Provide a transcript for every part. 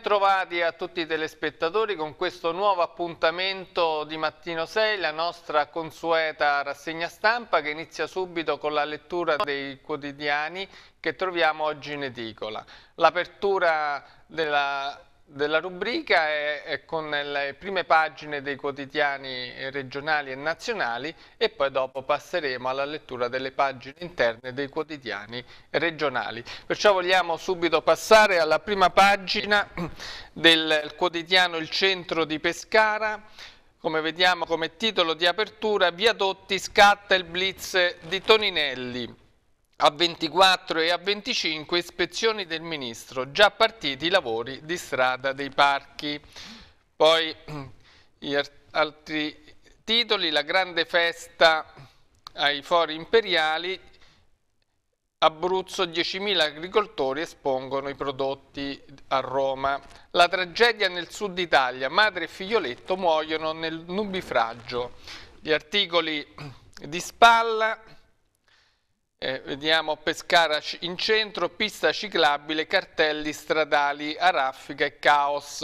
Bentrovati a tutti i telespettatori con questo nuovo appuntamento di Mattino 6, la nostra consueta rassegna stampa che inizia subito con la lettura dei quotidiani che troviamo oggi in edicola. L'apertura della della rubrica è, è, con le prime pagine dei quotidiani regionali e nazionali e poi dopo passeremo alla lettura delle pagine interne dei quotidiani regionali. Perciò vogliamo subito passare alla prima pagina del quotidiano Il Centro di Pescara, come vediamo come titolo di apertura Viadotti scatta il blitz di Toninelli. A 24 e a 25 ispezioni del Ministro, già partiti i lavori di strada dei parchi. Poi altri titoli, la grande festa ai fori imperiali, Abruzzo 10.000 agricoltori espongono i prodotti a Roma. La tragedia nel sud Italia, madre e figlioletto muoiono nel nubifragio. Gli articoli di spalla eh, vediamo Pescara in centro, pista ciclabile, cartelli stradali a raffica e caos.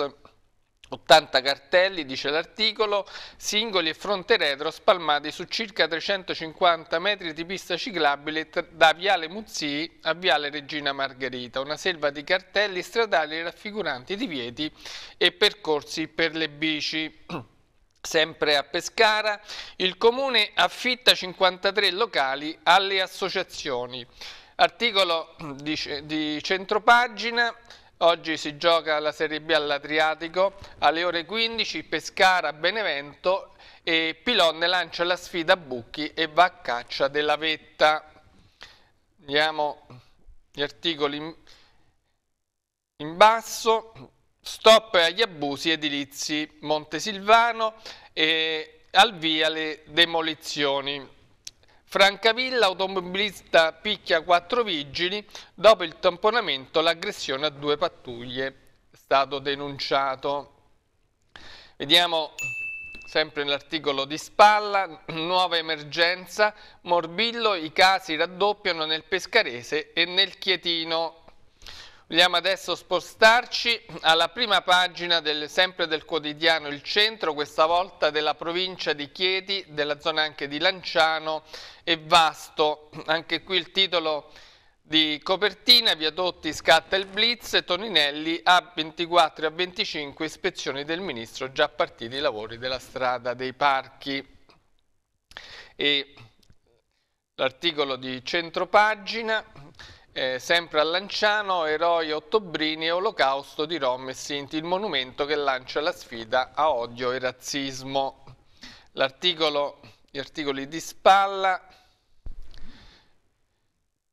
80 cartelli, dice l'articolo, singoli e fronte retro spalmati su circa 350 metri di pista ciclabile da Viale Muzzi a Viale Regina Margherita, una selva di cartelli stradali raffiguranti divieti e percorsi per le bici. Sempre a Pescara, il Comune affitta 53 locali alle associazioni. Articolo di, di centropagina, oggi si gioca la Serie B all'Adriatico, alle ore 15 Pescara-Benevento e Pilonne lancia la sfida a Bucchi e va a caccia della vetta. Vediamo gli articoli in, in basso, Stop agli abusi edilizi Montesilvano e al via le demolizioni. Francavilla, automobilista picchia quattro vigili, dopo il tamponamento l'aggressione a due pattuglie, è stato denunciato. Vediamo sempre nell'articolo di spalla, nuova emergenza, morbillo, i casi raddoppiano nel Pescarese e nel Chietino. Vogliamo adesso spostarci alla prima pagina del, sempre del quotidiano Il Centro, questa volta della provincia di Chieti, della zona anche di Lanciano e Vasto. Anche qui il titolo di copertina, viadotti scatta il blitz, Toninelli a 24 a 25 ispezioni del ministro, già partiti i lavori della strada dei parchi. E l'articolo di centropagina eh, sempre a Lanciano, eroi ottobrini e olocausto di Rom e Sinti, il monumento che lancia la sfida a odio e razzismo. L'articolo, gli articoli di spalla,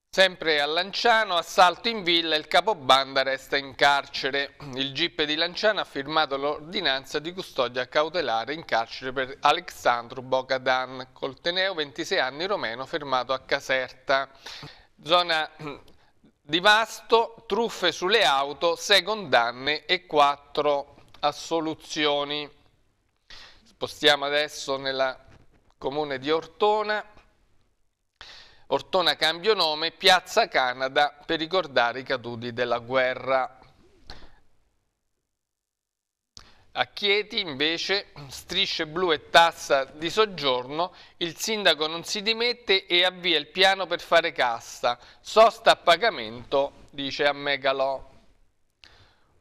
sempre a Lanciano, assalto in villa, il capobanda resta in carcere. Il GIP di Lanciano ha firmato l'ordinanza di custodia cautelare in carcere per Alexandro Bocadan, colteneo 26 anni romeno fermato a Caserta. Zona di Masto, truffe sulle auto, 6 condanne e 4 assoluzioni. Spostiamo adesso nella comune di Ortona. Ortona cambio nome, Piazza Canada per ricordare i caduti della guerra. A Chieti invece strisce blu e tassa di soggiorno, il sindaco non si dimette e avvia il piano per fare cassa. Sosta a pagamento, dice a Megalò.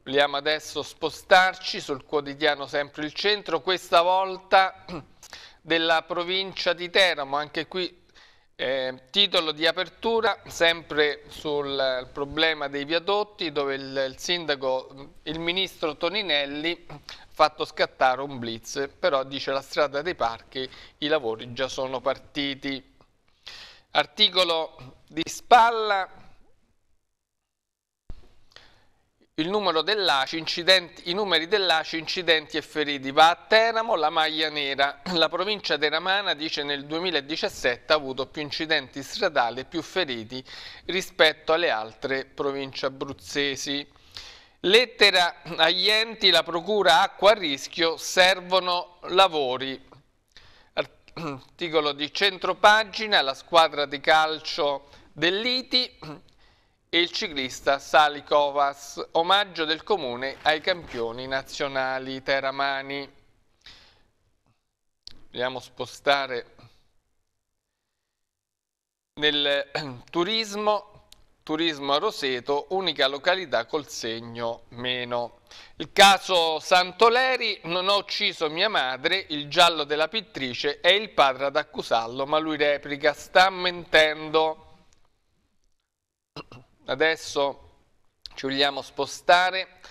Vogliamo adesso spostarci sul quotidiano sempre il centro, questa volta della provincia di Teramo, anche qui eh, titolo di apertura sempre sul problema dei viadotti dove il, il sindaco, il ministro Toninelli fatto scattare un blitz, però dice la strada dei parchi, i lavori già sono partiti. Articolo di spalla, il numero dell'ACI, i numeri dell'ACI, incidenti e feriti. Va a Teramo la maglia nera. La provincia teramana dice nel 2017 ha avuto più incidenti stradali e più feriti rispetto alle altre province abruzzesi. Lettera agli enti, la procura acqua a rischio, servono lavori. Articolo di centropagina, la squadra di calcio dell'ITI e il ciclista Sali Covas, omaggio del comune ai campioni nazionali teramani. Vogliamo spostare nel turismo Turismo a Roseto, unica località col segno meno. Il caso Santoleri, non ho ucciso mia madre, il giallo della pittrice è il padre ad accusarlo, ma lui replica sta mentendo. Adesso ci vogliamo spostare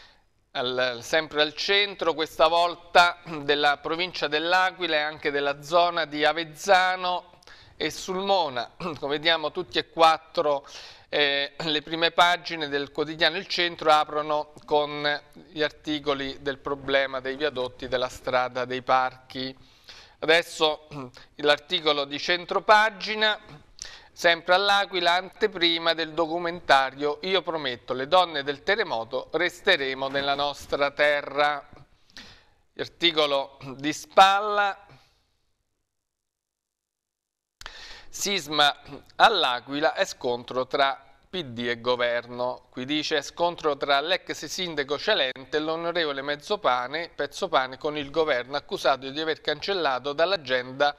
al, sempre al centro, questa volta della provincia dell'Aquila e anche della zona di Avezzano e Sulmona. Come vediamo tutti e quattro eh, le prime pagine del quotidiano Il Centro aprono con gli articoli del problema dei viadotti della strada dei parchi. Adesso l'articolo di centropagina, sempre all'Aquila, anteprima del documentario Io prometto, le donne del terremoto resteremo nella nostra terra. L'articolo di spalla, Sisma all'Aquila e scontro tra PD e governo. Qui dice scontro tra l'ex sindaco Celente e l'onorevole Mezzopane, Pezzopane con il governo accusato di aver cancellato dall'agenda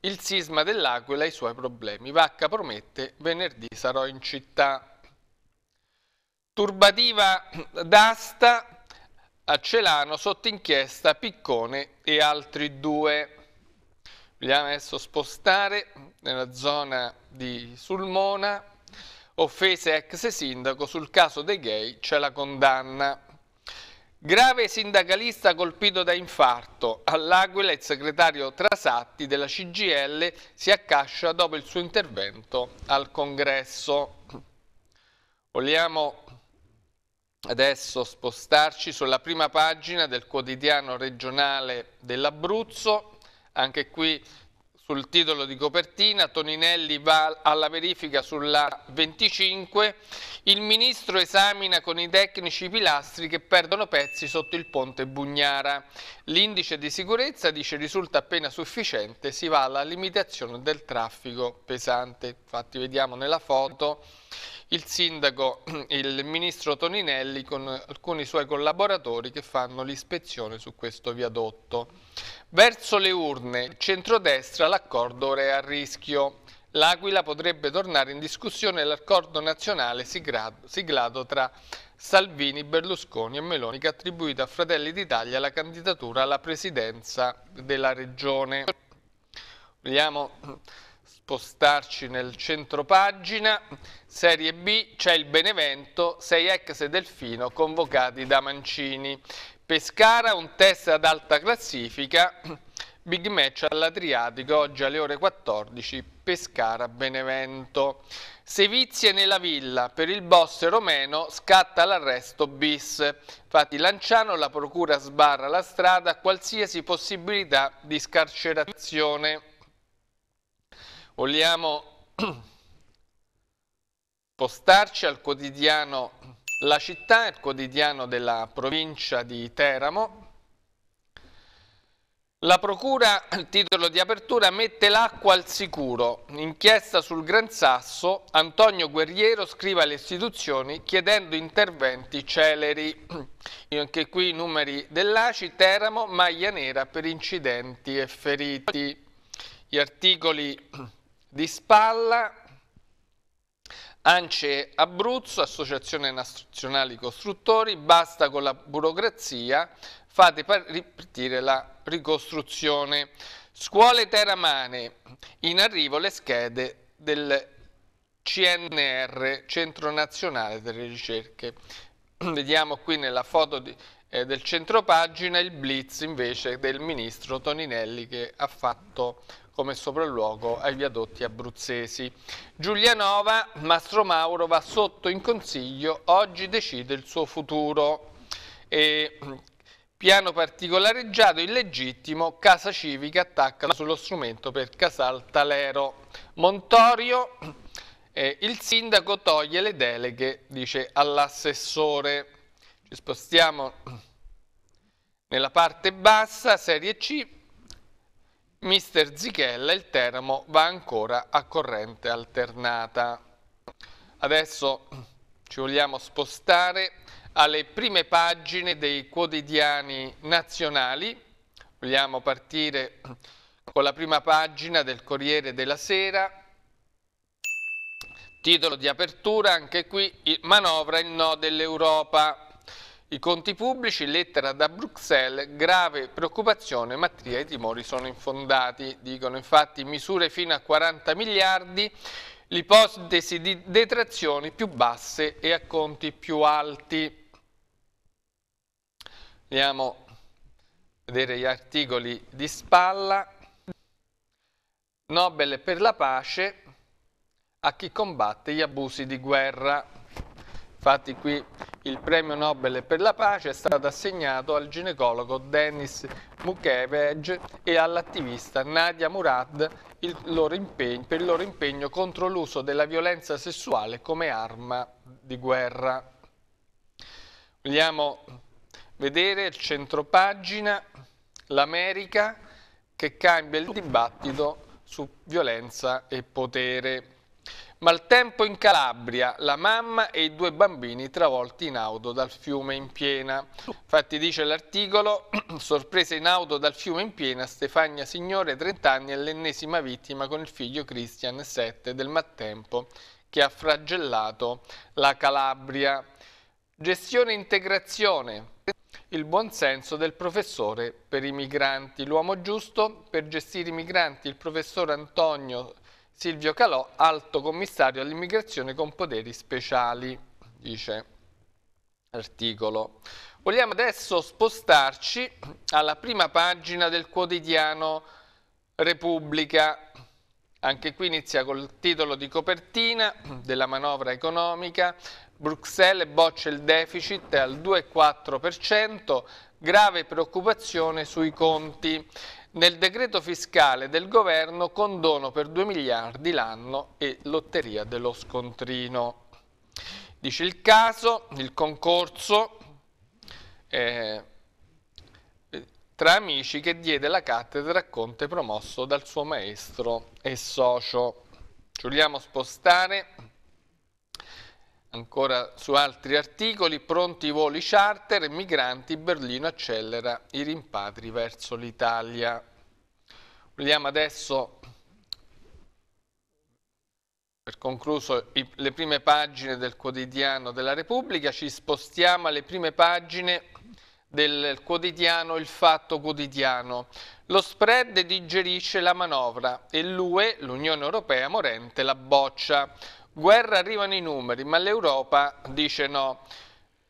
il sisma dell'Aquila e i suoi problemi. Vacca promette venerdì sarò in città. Turbativa d'asta a Celano sotto inchiesta Piccone e altri due. Vogliamo adesso spostare nella zona di Sulmona, offese ex sindaco, sul caso dei gay c'è la condanna. Grave sindacalista colpito da infarto, all'Aquila il segretario Trasatti della CGL si accascia dopo il suo intervento al congresso. Vogliamo adesso spostarci sulla prima pagina del quotidiano regionale dell'Abruzzo anche qui sul titolo di copertina, Toninelli va alla verifica sulla 25, il ministro esamina con i tecnici i pilastri che perdono pezzi sotto il ponte Bugnara. L'indice di sicurezza, dice, risulta appena sufficiente, si va alla limitazione del traffico pesante. Infatti vediamo nella foto il sindaco e il ministro Toninelli con alcuni suoi collaboratori che fanno l'ispezione su questo viadotto. Verso le urne, centrodestra, l'accordo ora è a rischio. L'Aquila potrebbe tornare in discussione l'accordo nazionale siglato tra Salvini, Berlusconi e Meloni che ha attribuito a Fratelli d'Italia la candidatura alla presidenza della regione. Vediamo spostarci nel centro pagina, Serie B c'è il Benevento, 6 ex e Delfino convocati da Mancini. Pescara un test ad alta classifica, big match all'Adriatico oggi alle ore 14, Pescara-Benevento. Sevizie nella villa, per il boss romeno scatta l'arresto bis. Infatti Lanciano la procura sbarra la strada a qualsiasi possibilità di scarcerazione. Vogliamo spostarci al quotidiano La Città, il quotidiano della provincia di Teramo. La procura, il titolo di apertura, mette l'acqua al sicuro. Inchiesta sul Gran Sasso, Antonio Guerriero scrive alle istituzioni chiedendo interventi celeri. Anche qui i numeri dell'ACI, Teramo, maglia nera per incidenti e feriti. Gli articoli di Spalla, Ance Abruzzo, Associazione Nazionale Costruttori, basta con la burocrazia, fate ripartire la ricostruzione. Scuole Teramane, in arrivo le schede del CNR, Centro Nazionale delle Ricerche. Vediamo qui nella foto di, eh, del centropagina il blitz invece del ministro Toninelli che ha fatto come sopralluogo ai viadotti abruzzesi. Giulianova, Mastro Mauro va sotto in consiglio, oggi decide il suo futuro. E, mm, piano particolareggiato, illegittimo, Casa Civica attacca sullo strumento per Casal Talero. Montorio, eh, il sindaco toglie le deleghe, dice all'assessore. Ci spostiamo nella parte bassa, serie C, Mister Zichella il Teramo va ancora a corrente alternata. Adesso ci vogliamo spostare alle prime pagine dei quotidiani nazionali. Vogliamo partire con la prima pagina del Corriere della Sera. Titolo di apertura, anche qui, manovra il no dell'Europa. I conti pubblici, lettera da Bruxelles, grave preoccupazione, Mattia, i timori sono infondati, dicono infatti misure fino a 40 miliardi, l'ipotesi di detrazioni più basse e a conti più alti. Andiamo a vedere gli articoli di spalla. Nobel per la pace a chi combatte gli abusi di guerra. Infatti qui il premio Nobel per la pace è stato assegnato al ginecologo Denis Mukwege e all'attivista Nadia Murad il impegno, per il loro impegno contro l'uso della violenza sessuale come arma di guerra. Vogliamo vedere il pagina, l'America che cambia il dibattito su violenza e potere. Maltempo in Calabria, la mamma e i due bambini travolti in auto dal fiume in piena. Infatti dice l'articolo, sorpresa in auto dal fiume in piena, Stefania Signore, 30 anni, è l'ennesima vittima con il figlio Christian, 7, del maltempo che ha flagellato la Calabria. Gestione e integrazione, il buonsenso del professore per i migranti. L'uomo giusto per gestire i migranti, il professor Antonio Silvio Calò, alto commissario all'immigrazione con poteri speciali, dice l'articolo. Vogliamo adesso spostarci alla prima pagina del quotidiano Repubblica. Anche qui inizia col titolo di copertina della manovra economica. Bruxelles boccia il deficit al 2,4%, grave preoccupazione sui conti. Nel decreto fiscale del governo condono per 2 miliardi l'anno e lotteria dello scontrino. Dice il caso, il concorso eh, tra amici che diede la cattedra a Conte promosso dal suo maestro e socio. Ci vogliamo spostare Ancora su altri articoli, pronti i voli charter, migranti, Berlino accelera i rimpatri verso l'Italia. Vediamo adesso, per concluso, i, le prime pagine del quotidiano della Repubblica, ci spostiamo alle prime pagine del quotidiano Il Fatto Quotidiano. Lo spread digerisce la manovra e l'UE, l'Unione Europea morente, la boccia. Guerra arrivano i numeri, ma l'Europa dice no.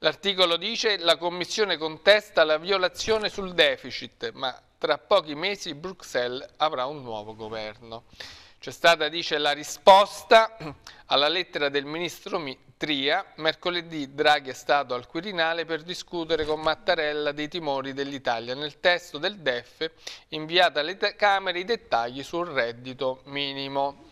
L'articolo dice la Commissione contesta la violazione sul deficit, ma tra pochi mesi Bruxelles avrà un nuovo governo. C'è stata, dice, la risposta alla lettera del ministro Tria. Mercoledì Draghi è stato al Quirinale per discutere con Mattarella dei timori dell'Italia. Nel testo del DEF inviata alle Camere i dettagli sul reddito minimo.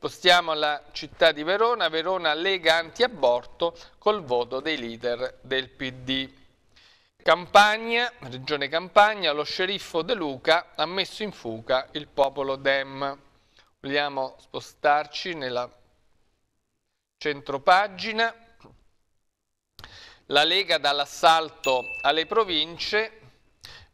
Spostiamo la città di Verona, Verona lega anti-aborto col voto dei leader del PD. Campagna, regione Campagna, lo sceriffo De Luca ha messo in fuga il popolo Dem. Vogliamo spostarci nella centropagina. La Lega dall'assalto alle province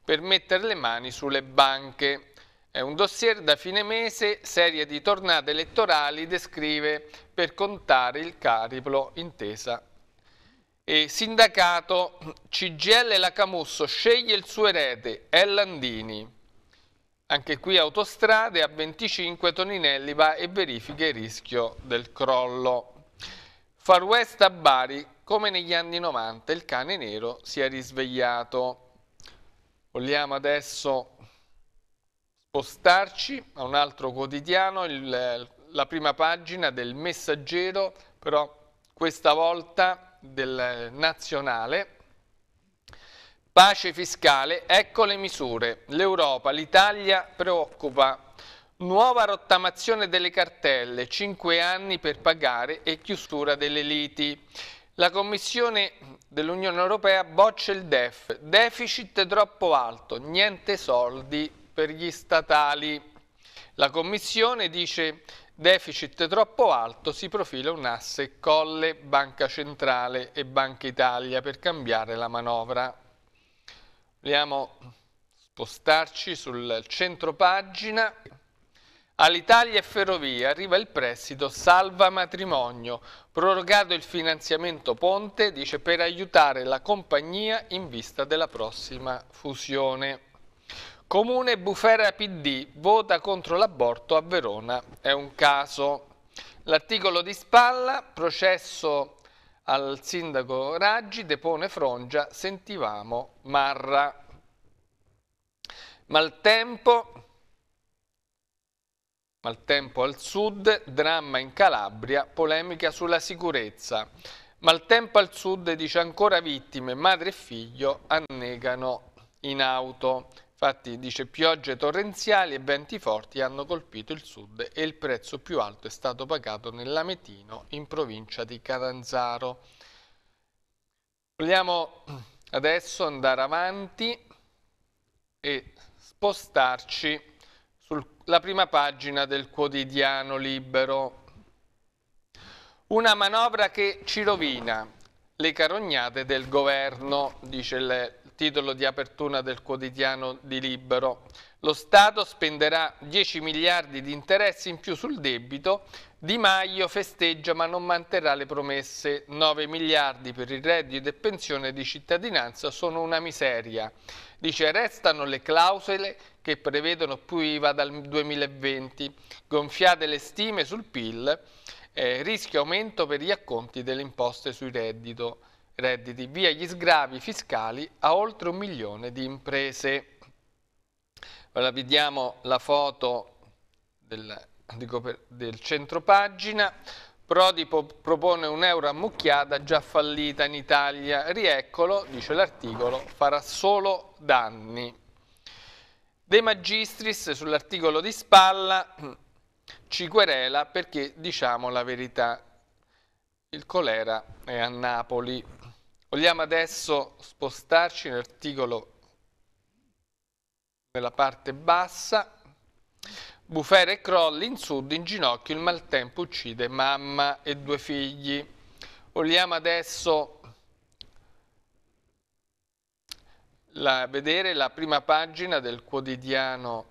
per mettere le mani sulle banche. È un dossier da fine mese, serie di tornate elettorali, descrive per contare il cariplo intesa. E sindacato CGL Lacamusso sceglie il suo erede, è Landini. Anche qui autostrade a 25 Toninelli va e verifica il rischio del crollo. Far West a Bari, come negli anni 90 il cane nero si è risvegliato. Vogliamo adesso Spostarci a un altro quotidiano, il, la prima pagina del Messaggero, però questa volta del Nazionale. Pace fiscale, ecco le misure. L'Europa, l'Italia preoccupa. Nuova rottamazione delle cartelle, 5 anni per pagare e chiusura delle liti. La Commissione dell'Unione Europea boccia il DEF, deficit troppo alto, niente soldi per gli statali. La Commissione dice deficit troppo alto, si profila un asse Colle, Banca Centrale e Banca Italia per cambiare la manovra. Vogliamo spostarci sul centro pagina. All'Italia e Ferrovia arriva il prestito Salva Matrimonio, prorogato il finanziamento Ponte, dice, per aiutare la compagnia in vista della prossima fusione. Comune Bufera PD vota contro l'aborto a Verona, è un caso. L'articolo di spalla, processo al sindaco Raggi, depone Frongia, sentivamo Marra. Maltempo, maltempo al sud, dramma in Calabria, polemica sulla sicurezza. Maltempo al sud dice ancora vittime, madre e figlio annegano in auto. Infatti dice piogge torrenziali e venti forti hanno colpito il sud e il prezzo più alto è stato pagato nell'Ametino in provincia di Catanzaro. Vogliamo adesso andare avanti e spostarci sulla prima pagina del quotidiano libero. Una manovra che ci rovina le carognate del governo, dice titolo di apertura del quotidiano di Libero. Lo Stato spenderà 10 miliardi di interessi in più sul debito, Di Maio festeggia ma non manterrà le promesse, 9 miliardi per il reddito e pensione di cittadinanza sono una miseria. Dice restano le clausole che prevedono più IVA dal 2020, gonfiate le stime sul PIL, eh, rischio aumento per gli acconti delle imposte sui reddito redditi via gli sgravi fiscali a oltre un milione di imprese. Allora vediamo la foto del, del centro pagina. Prodi propone un euro a già fallita in Italia. Rieccolo, dice l'articolo, farà solo danni. De Magistris sull'articolo di spalla ci querela perché diciamo la verità. Il colera è a Napoli. Vogliamo adesso spostarci nell'articolo nella parte bassa. Bufera e crolli in sud, in ginocchio, il maltempo uccide mamma e due figli. Vogliamo adesso la, vedere la prima pagina del quotidiano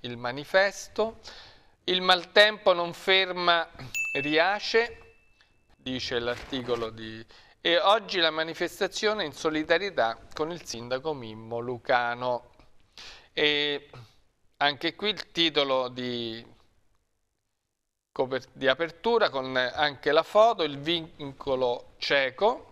Il Manifesto. Il maltempo non ferma Riace, dice l'articolo di e oggi la manifestazione in solidarietà con il sindaco Mimmo Lucano. E anche qui il titolo di, di apertura con anche la foto, il vincolo cieco,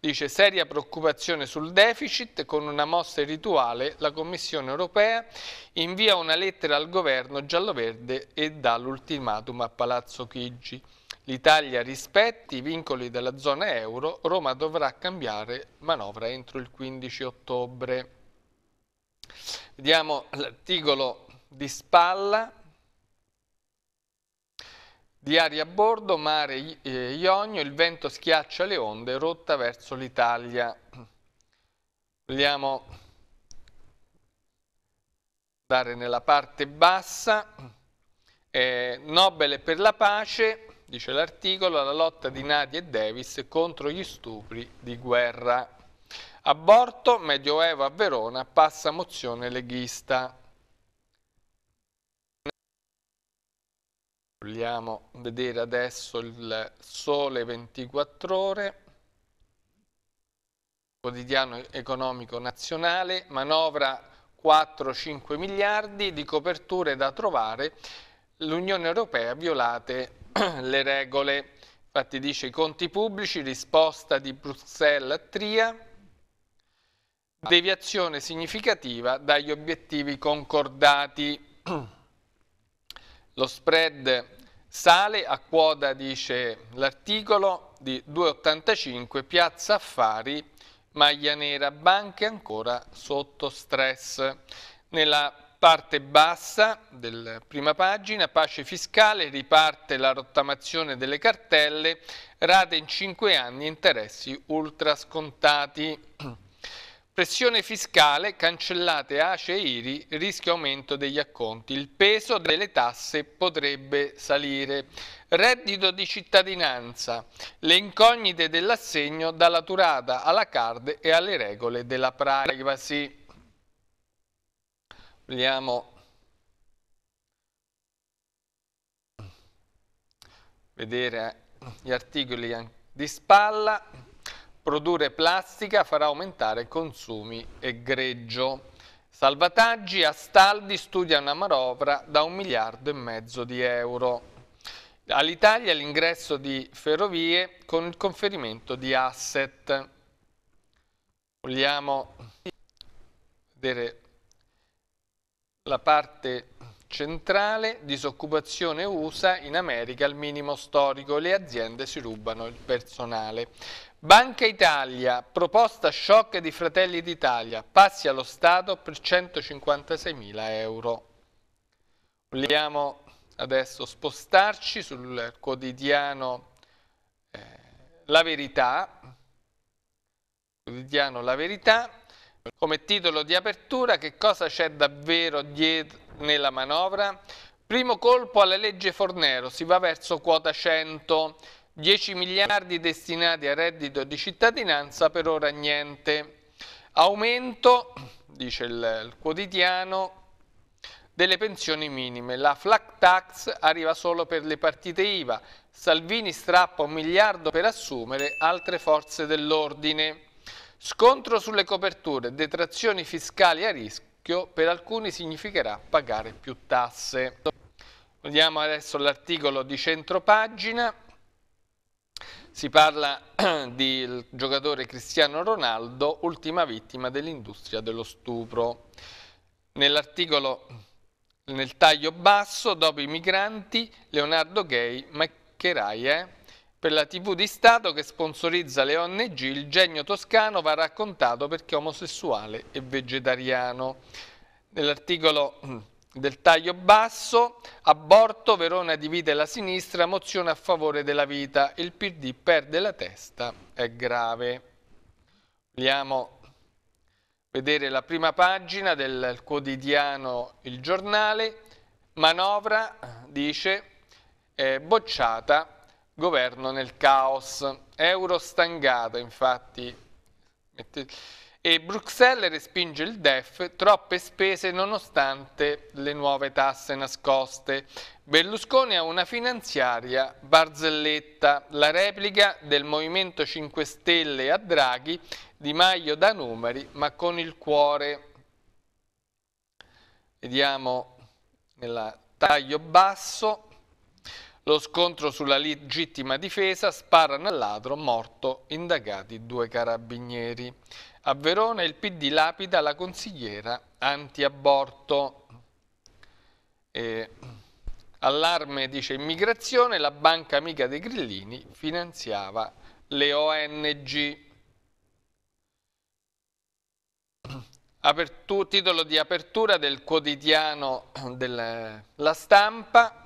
Dice seria preoccupazione sul deficit, con una mossa rituale la Commissione europea invia una lettera al governo giallo-verde e dà l'ultimatum a Palazzo Chigi. L'Italia rispetti i vincoli della zona euro, Roma dovrà cambiare manovra entro il 15 ottobre. Vediamo l'articolo di spalla, Diario a bordo, mare eh, Ionio, il vento schiaccia le onde, rotta verso l'Italia. Vogliamo andare nella parte bassa. Eh, Nobel per la pace, dice l'articolo, la lotta di Nadia e Davis contro gli stupri di guerra. Aborto, Medioevo a Verona, passa mozione leghista. Vogliamo vedere adesso il sole 24 ore, quotidiano economico nazionale, manovra 4-5 miliardi di coperture da trovare, l'Unione Europea violate le regole, infatti dice i conti pubblici, risposta di Bruxelles a Tria, deviazione significativa dagli obiettivi concordati. Lo spread sale a quota, dice l'articolo, di 2,85, piazza affari, maglia nera, banche ancora sotto stress. Nella parte bassa del prima pagina, pace fiscale, riparte la rottamazione delle cartelle, rate in 5 anni, interessi ultra scontati. Pressione fiscale, cancellate ACE e IRI, rischio aumento degli acconti. Il peso delle tasse potrebbe salire. Reddito di cittadinanza, le incognite dell'assegno dalla turata alla card e alle regole della privacy. Vogliamo vedere gli articoli di spalla, produrre plastica farà aumentare consumi e greggio. Salvataggi, a Staldi studia una manovra da un miliardo e mezzo di euro. All'Italia l'ingresso di ferrovie con il conferimento di asset. Vogliamo vedere la parte centrale, disoccupazione USA, in America al minimo storico, le aziende si rubano il personale. Banca Italia, proposta shock di Fratelli d'Italia, passi allo Stato per 156 mila euro. Vogliamo adesso spostarci sul quotidiano eh, La Verità, quotidiano La Verità, come titolo di apertura, che cosa c'è davvero dietro nella manovra? Primo colpo alla legge Fornero, si va verso quota 100, 10 miliardi destinati a reddito di cittadinanza, per ora niente. Aumento, dice il, il quotidiano, delle pensioni minime. La flat tax arriva solo per le partite IVA. Salvini strappa un miliardo per assumere altre forze dell'ordine. Scontro sulle coperture, detrazioni fiscali a rischio, per alcuni significherà pagare più tasse. Vediamo adesso l'articolo di centropagina. Si parla del giocatore Cristiano Ronaldo, ultima vittima dell'industria dello stupro. Nell'articolo, nel taglio basso, dopo i migranti, Leonardo Gay, Maccheraia eh? Per la TV di Stato che sponsorizza le ONG, il genio toscano va raccontato perché è omosessuale e vegetariano. Nell'articolo mm, del taglio basso, aborto, Verona divide la sinistra, mozione a favore della vita, il PD perde la testa, è grave. Vogliamo vedere la prima pagina del quotidiano Il Giornale, manovra, dice, eh, bocciata governo nel caos. Euro stangata, infatti. E Bruxelles respinge il DEF, troppe spese nonostante le nuove tasse nascoste. Berlusconi ha una finanziaria barzelletta, la replica del Movimento 5 Stelle a Draghi, Di Maio da numeri ma con il cuore. Vediamo nel taglio basso lo scontro sulla legittima difesa spara nel ladro morto, indagati due carabinieri. A Verona il PD lapida la consigliera anti-aborto. Allarme dice immigrazione, la banca amica dei Grillini finanziava le ONG. Apertu titolo di apertura del quotidiano della La Stampa,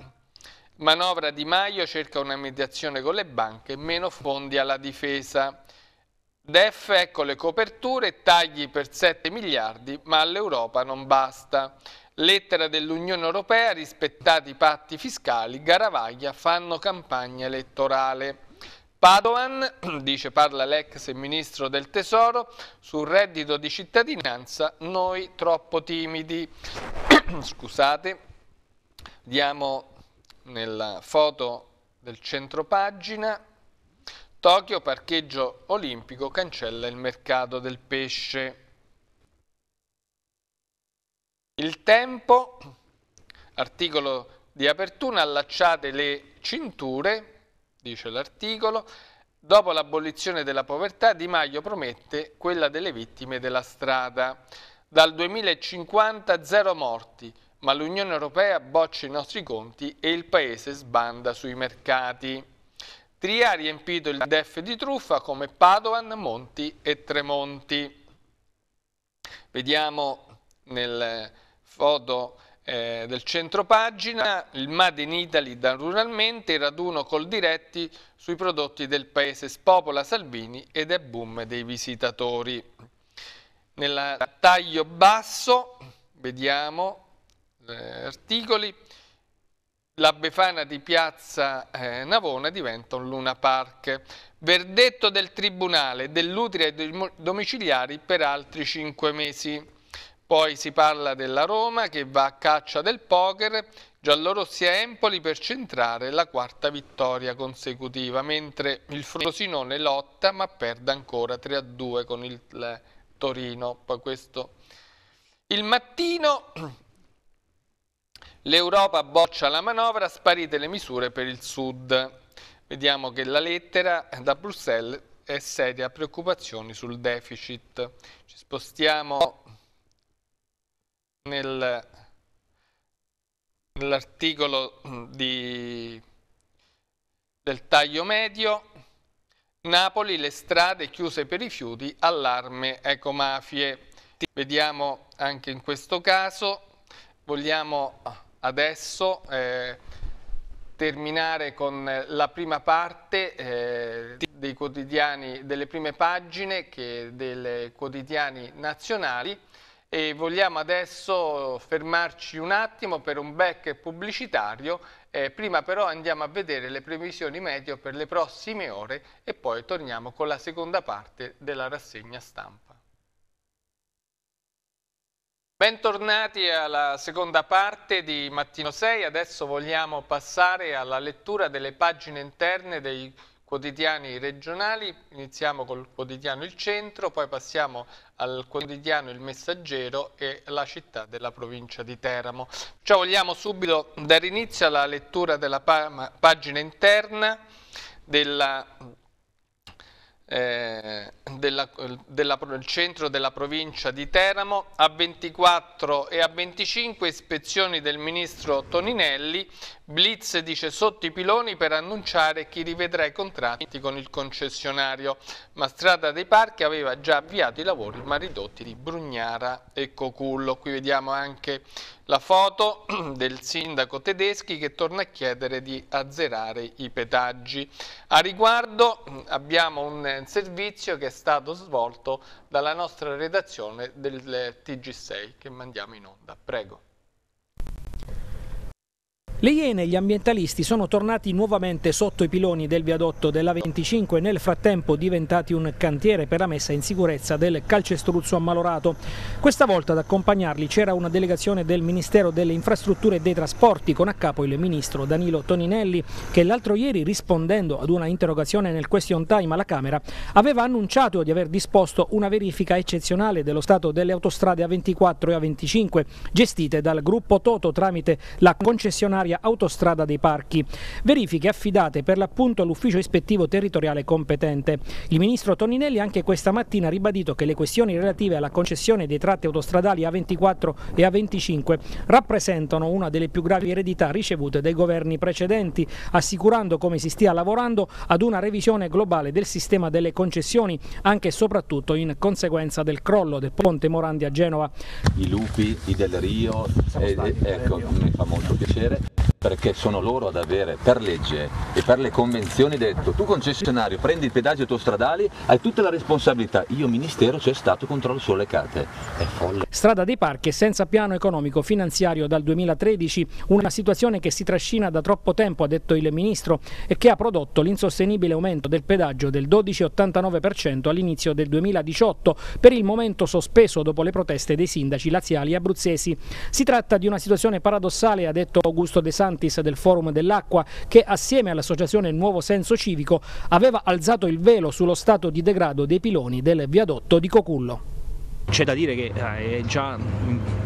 Manovra Di Maio cerca una mediazione con le banche, meno fondi alla difesa. DEF, ecco le coperture, tagli per 7 miliardi, ma all'Europa non basta. Lettera dell'Unione Europea, rispettati i patti fiscali, Garavaglia fanno campagna elettorale. Padoan, dice parla l'ex ministro del tesoro, sul reddito di cittadinanza noi troppo timidi. Scusate, diamo nella foto del centro pagina, Tokyo parcheggio olimpico cancella il mercato del pesce. Il tempo, articolo di apertura, allacciate le cinture, dice l'articolo, dopo l'abolizione della povertà Di Maio promette quella delle vittime della strada. Dal 2050 zero morti, ma l'Unione Europea boccia i nostri conti e il Paese sbanda sui mercati. Tria ha riempito il DEF di truffa come Padovan, Monti e Tremonti. Vediamo nel foto eh, del centro pagina il Made in Italy da ruralmente, il raduno col diretti sui prodotti del paese spopola Salvini ed è boom dei visitatori. Nel taglio basso vediamo eh, articoli. La Befana di Piazza eh, Navona diventa un Luna Park. Verdetto del Tribunale dell'utile ai domiciliari per altri cinque mesi. Poi si parla della Roma che va a caccia del poker, giallorossi a Empoli per centrare la quarta vittoria consecutiva, mentre il Frosinone lotta ma perde ancora 3-2 con il eh, Torino. Poi questo il mattino L'Europa boccia la manovra, sparite le misure per il Sud. Vediamo che la lettera da Bruxelles è seria preoccupazioni sul deficit. Ci spostiamo nel, nell'articolo mm, del taglio medio. Napoli, le strade chiuse per i rifiuti, allarme ecomafie. Vediamo anche in questo caso, vogliamo adesso eh, terminare con eh, la prima parte eh, dei quotidiani, delle prime pagine che dei quotidiani nazionali e vogliamo adesso fermarci un attimo per un back pubblicitario eh, prima però andiamo a vedere le previsioni meteo per le prossime ore e poi torniamo con la seconda parte della rassegna stampa. Bentornati alla seconda parte di Mattino 6, adesso vogliamo passare alla lettura delle pagine interne dei quotidiani regionali, iniziamo col quotidiano Il Centro, poi passiamo al quotidiano Il Messaggero e la città della provincia di Teramo. Ciò vogliamo subito dare inizio alla lettura della pagina interna della eh, della, della, del centro della provincia di Teramo, a 24 e a 25 ispezioni del ministro Toninelli Blitz dice sotto i piloni per annunciare chi rivedrà i contratti con il concessionario, ma Strada dei Parchi aveva già avviato i lavori ma ridotti di Brugnara e Cocullo. Qui vediamo anche la foto del sindaco Tedeschi che torna a chiedere di azzerare i petaggi. A riguardo mm, abbiamo un eh, servizio che è stato svolto dalla nostra redazione del eh, TG6 che mandiamo in onda. Prego. Le Iene e gli ambientalisti sono tornati nuovamente sotto i piloni del viadotto della 25 nel frattempo diventati un cantiere per la messa in sicurezza del calcestruzzo ammalorato. Questa volta ad accompagnarli c'era una delegazione del Ministero delle Infrastrutture e dei Trasporti con a capo il ministro Danilo Toninelli che l'altro ieri rispondendo ad una interrogazione nel question time alla Camera aveva annunciato di aver disposto una verifica eccezionale dello stato delle autostrade A24 e A25 gestite dal gruppo Toto tramite la concessionaria provisoria autostrada dei parchi. Verifiche affidate per l'appunto all'ufficio ispettivo territoriale competente. Il ministro Toninelli anche questa mattina ha ribadito che le questioni relative alla concessione dei tratti autostradali A24 e A25 rappresentano una delle più gravi eredità ricevute dai governi precedenti, assicurando come si stia lavorando ad una revisione globale del sistema delle concessioni, anche e soprattutto in conseguenza del crollo del ponte Morandi a Genova. I lupi, i del Rio, eh, ecco, mi fa molto piacere perché sono loro ad avere per legge e per le convenzioni detto tu concessionario prendi i pedaggi autostradali hai tutta la responsabilità io ministero c'è stato controllo sulle cate è folle strada dei parchi senza piano economico finanziario dal 2013 una situazione che si trascina da troppo tempo ha detto il ministro e che ha prodotto l'insostenibile aumento del pedaggio del 12,89% all'inizio del 2018 per il momento sospeso dopo le proteste dei sindaci laziali e abruzzesi si tratta di una situazione paradossale ha detto Augusto De De Santis del Forum dell'Acqua che assieme all'associazione Nuovo Senso Civico aveva alzato il velo sullo stato di degrado dei piloni del viadotto di Cocullo. C'è da dire che eh, è già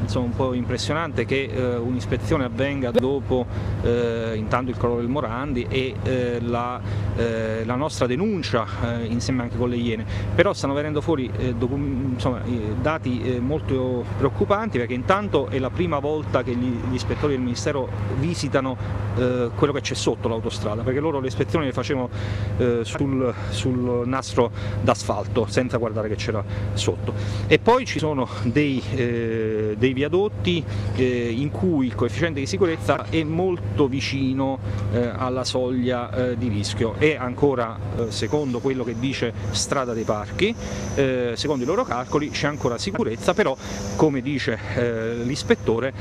insomma, un po' impressionante che eh, un'ispezione avvenga dopo eh, intanto il crollo del Morandi e eh, la, eh, la, nostra denuncia eh, insieme anche con le Iene, però stanno venendo fuori eh, dopo, insomma, dati molto preoccupanti perché intanto è la prima volta che gli, gli ispettori del Ministero visitano quello che c'è sotto l'autostrada, perché loro le ispezioni le facevano sul, sul nastro d'asfalto senza guardare che c'era sotto. E poi ci sono dei, eh, dei viadotti eh, in cui il coefficiente di sicurezza è molto vicino eh, alla soglia eh, di rischio e ancora eh, secondo quello che dice Strada dei Parchi, eh, secondo i loro calcoli c'è ancora sicurezza, però come dice eh, l'ispettore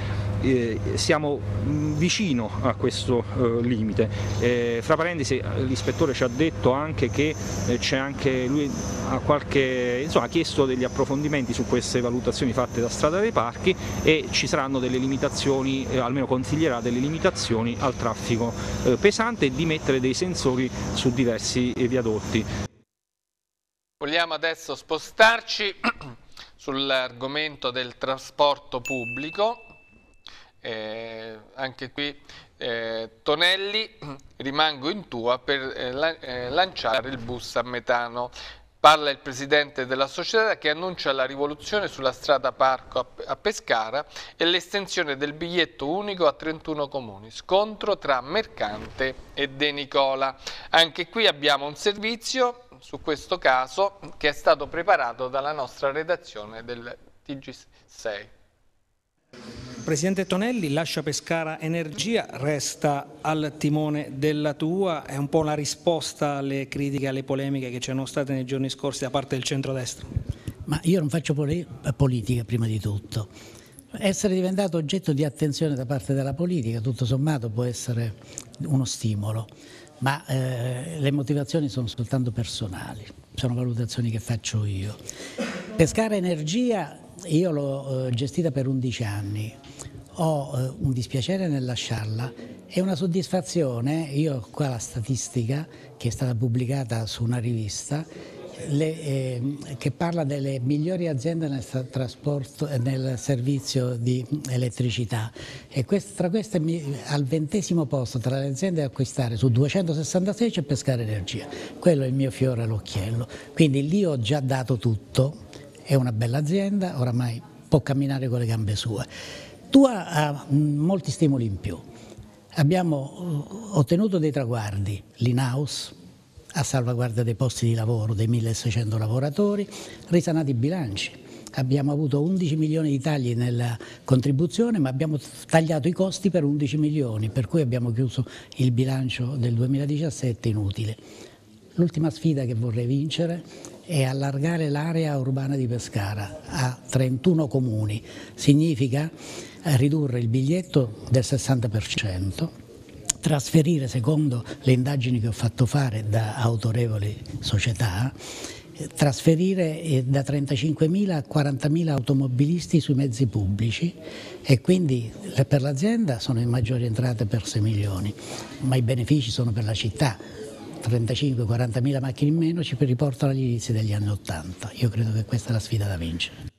eh, siamo vicino a questo eh, limite. Eh, fra parentesi l'ispettore ci ha detto anche che eh, c'è anche lui ha, qualche, insomma, ha chiesto degli approfondimenti su queste valutazioni fatte da Strada dei Parchi e ci saranno delle limitazioni, eh, almeno consiglierà delle limitazioni al traffico pesante e di mettere dei sensori su diversi viadotti. Vogliamo adesso spostarci sull'argomento del trasporto pubblico eh, anche qui eh, Tonelli rimango in tua per eh, la, eh, lanciare il bus a metano Parla il presidente della società che annuncia la rivoluzione sulla strada Parco a Pescara e l'estensione del biglietto unico a 31 comuni. Scontro tra Mercante e De Nicola. Anche qui abbiamo un servizio su questo caso che è stato preparato dalla nostra redazione del TG6. Presidente Tonelli, lascia Pescara Energia, resta al timone della tua, è un po' la risposta alle critiche, alle polemiche che c'erano state nei giorni scorsi da parte del centrodestra. Ma io non faccio politica prima di tutto. Essere diventato oggetto di attenzione da parte della politica, tutto sommato, può essere uno stimolo, ma eh, le motivazioni sono soltanto personali, sono valutazioni che faccio io. Pescara Energia io l'ho eh, gestita per 11 anni, ho eh, un dispiacere nel lasciarla e una soddisfazione, io ho qua la statistica che è stata pubblicata su una rivista le, eh, che parla delle migliori aziende nel, eh, nel servizio di elettricità e quest, tra queste al ventesimo posto tra le aziende a acquistare su 266 c'è Pescare Energia, quello è il mio fiore all'occhiello, quindi lì ho già dato tutto, è una bella azienda, oramai può camminare con le gambe sue. Tua ha molti stimoli in più. Abbiamo eh, ottenuto dei traguardi, l'in-house, a salvaguardia dei posti di lavoro dei 1600 lavoratori, risanati i bilanci. Abbiamo avuto 11 milioni di tagli nella contribuzione, ma abbiamo tagliato i costi per 11 milioni, per cui abbiamo chiuso il bilancio del 2017 inutile. L'ultima sfida che vorrei vincere è allargare l'area urbana di Pescara a 31 comuni. Significa ridurre il biglietto del 60%, trasferire, secondo le indagini che ho fatto fare da autorevoli società, eh, trasferire eh, da 35.000 a 40.000 automobilisti sui mezzi pubblici e quindi per l'azienda sono in maggiori entrate per 6 milioni, ma i benefici sono per la città. 35-40.000 macchine in meno ci riportano agli inizi degli anni 80. Io credo che questa è la sfida da vincere.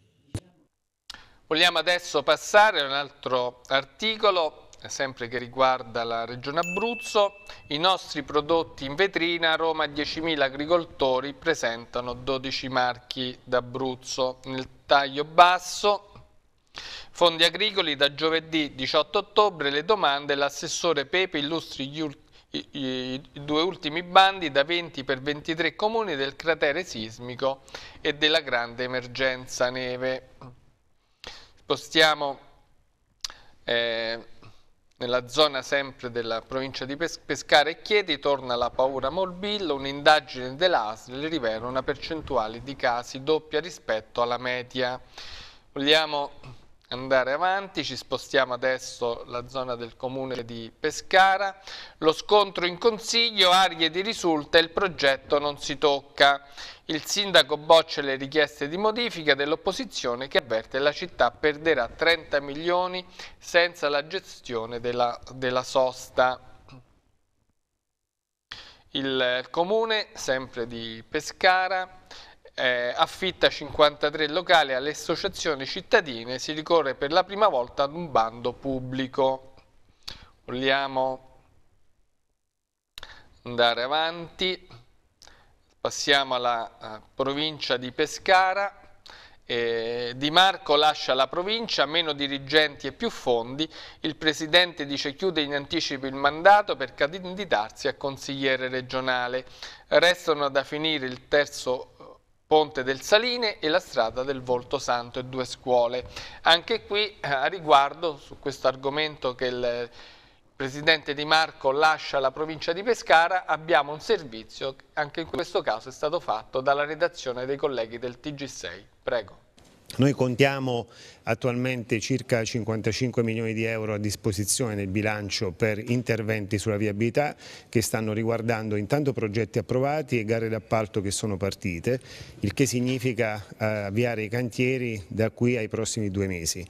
Vogliamo adesso passare ad un altro articolo, sempre che riguarda la regione Abruzzo. I nostri prodotti in vetrina, Roma 10.000 agricoltori presentano 12 marchi d'Abruzzo. Nel taglio basso Fondi agricoli da giovedì 18 ottobre le domande, l'assessore Pepe illustri i due ultimi bandi da 20 per 23 comuni del cratere sismico e della grande emergenza neve spostiamo eh, nella zona sempre della provincia di Pes Pescara e Chieti, torna la paura morbillo, un'indagine dell'ASL rivela una percentuale di casi doppia rispetto alla media. Vogliamo andare avanti, ci spostiamo adesso la zona del comune di Pescara, lo scontro in consiglio, arie di risulta, il progetto non si tocca. Il sindaco boccia le richieste di modifica dell'opposizione che avverte la città perderà 30 milioni senza la gestione della, della sosta. Il comune, sempre di Pescara, eh, affitta 53 locali alle associazioni cittadine, si ricorre per la prima volta ad un bando pubblico. Vogliamo andare avanti, passiamo alla eh, provincia di Pescara. Eh, di Marco lascia la provincia, meno dirigenti e più fondi, il presidente dice chiude in anticipo il mandato per candidarsi a consigliere regionale. Restano da finire il terzo Ponte del Saline e la strada del Volto Santo e due scuole. Anche qui eh, a riguardo su questo argomento che il presidente Di Marco lascia la provincia di Pescara abbiamo un servizio che anche in questo caso è stato fatto dalla redazione dei colleghi del TG6. Prego. Noi contiamo attualmente circa 55 milioni di euro a disposizione nel bilancio per interventi sulla viabilità che stanno riguardando intanto progetti approvati e gare d'appalto che sono partite, il che significa eh, avviare i cantieri da qui ai prossimi due mesi.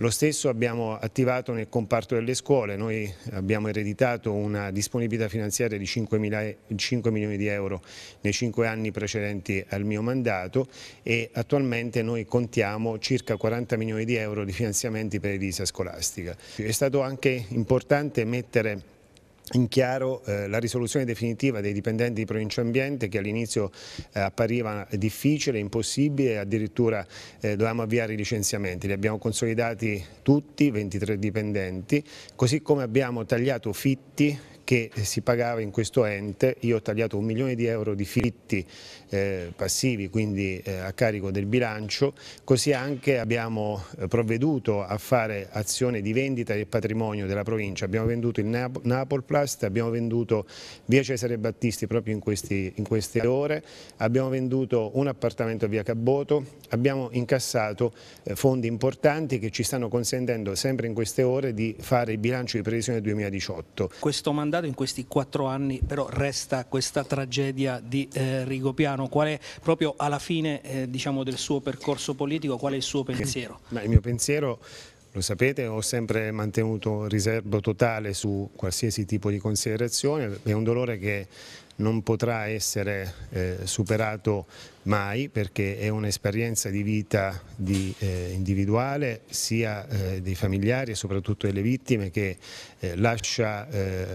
Lo stesso abbiamo attivato nel comparto delle scuole, noi abbiamo ereditato una disponibilità finanziaria di 5, mila, 5 milioni di euro nei 5 anni precedenti al mio mandato e attualmente noi contiamo circa 40 milioni di euro di finanziamenti per edilizia scolastica. È stato anche importante mettere in chiaro eh, la risoluzione definitiva dei dipendenti di Provincia Ambiente che all'inizio eh, appariva difficile, impossibile, addirittura eh, dovevamo avviare i licenziamenti. Li abbiamo consolidati tutti, 23 dipendenti, così come abbiamo tagliato fitti che si pagava in questo ente, io ho tagliato un milione di euro di fitti eh, passivi, quindi eh, a carico del bilancio, così anche abbiamo eh, provveduto a fare azione di vendita del patrimonio della provincia, abbiamo venduto il Nap Napolplast, abbiamo venduto via Cesare Battisti proprio in, questi, in queste ore, abbiamo venduto un appartamento a via Caboto, abbiamo incassato eh, fondi importanti che ci stanno consentendo sempre in queste ore di fare il bilancio di previsione 2018. Questo mandato realizzato in questi quattro anni, però resta questa tragedia di eh, Rigopiano. Qual è proprio alla fine eh, diciamo, del suo percorso politico, qual è il suo pensiero? Ma il mio pensiero lo sapete, ho sempre mantenuto riservo totale su qualsiasi tipo di considerazione, è un dolore che non potrà essere eh, superato mai perché è un'esperienza di vita di, eh, individuale sia eh, dei familiari e soprattutto delle vittime che eh, lascia eh,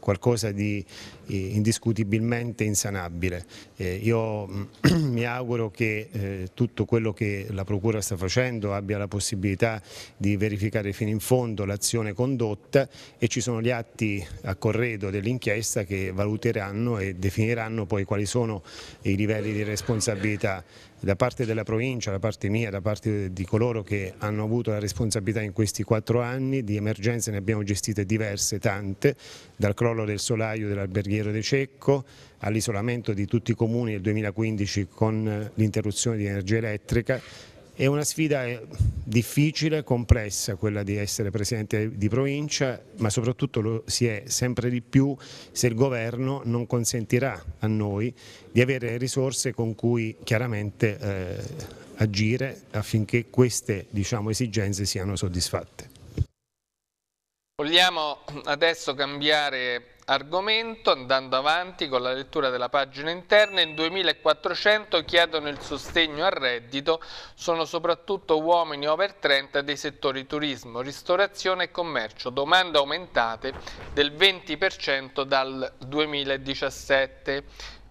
qualcosa di eh, indiscutibilmente insanabile. Eh, io mm, mi auguro che eh, tutto quello che la Procura sta facendo abbia la possibilità di verificare fino in fondo l'azione condotta e ci sono gli atti a corredo dell'inchiesta che valuteranno e definiranno poi quali sono i livelli di responsabilità da parte della provincia, da parte mia, da parte di coloro che hanno avuto la responsabilità in questi quattro anni, di emergenze ne abbiamo gestite diverse, tante, dal crollo del solaio dell'alberghiero De Cecco all'isolamento di tutti i comuni nel 2015 con l'interruzione di energia elettrica, è una sfida eh, difficile, complessa quella di essere presidente di provincia, ma soprattutto lo si è sempre di più se il governo non consentirà a noi di avere risorse con cui chiaramente eh, agire affinché queste diciamo, esigenze siano soddisfatte. Vogliamo adesso cambiare Argomento, andando avanti con la lettura della pagina interna, in 2400 chiedono il sostegno al reddito, sono soprattutto uomini over 30 dei settori turismo, ristorazione e commercio, domande aumentate del 20% dal 2017.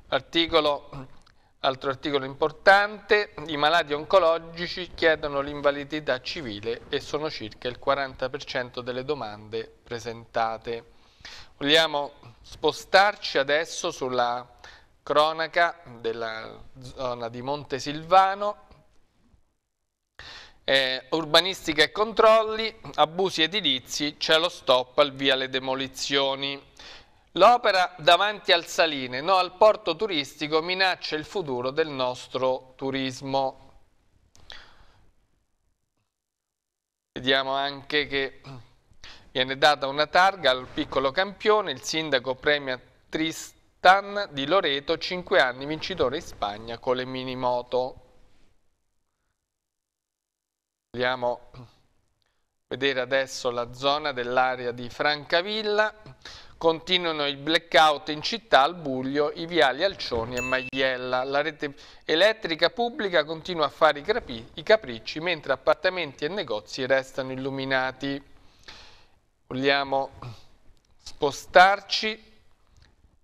Articolo, altro articolo importante, i malati oncologici chiedono l'invalidità civile e sono circa il 40% delle domande presentate. Vogliamo spostarci adesso sulla cronaca della zona di Montesilvano, eh, urbanistica e controlli, abusi edilizi, c'è lo stop al via le demolizioni. L'opera davanti al Saline, no al porto turistico, minaccia il futuro del nostro turismo. Vediamo anche che Viene data una targa al piccolo campione, il sindaco premia Tristan di Loreto, 5 anni, vincitore in Spagna con le minimoto. Andiamo vedere adesso la zona dell'area di Francavilla. Continuano i blackout in città al buio, i viali Alcioni e Magliella. La rete elettrica pubblica continua a fare i, i capricci, mentre appartamenti e negozi restano illuminati vogliamo spostarci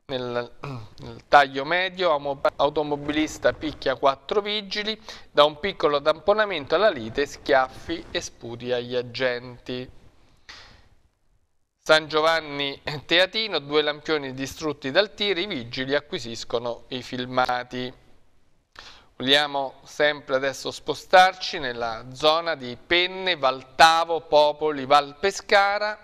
nel, nel, taglio medio, automobilista picchia quattro vigili, da un piccolo tamponamento alla lite, schiaffi e sputi agli agenti. San Giovanni Teatino, due lampioni distrutti dal tiro, i vigili acquisiscono i filmati. Vogliamo sempre adesso spostarci nella zona di Penne, Valtavo, Popoli, Val Pescara,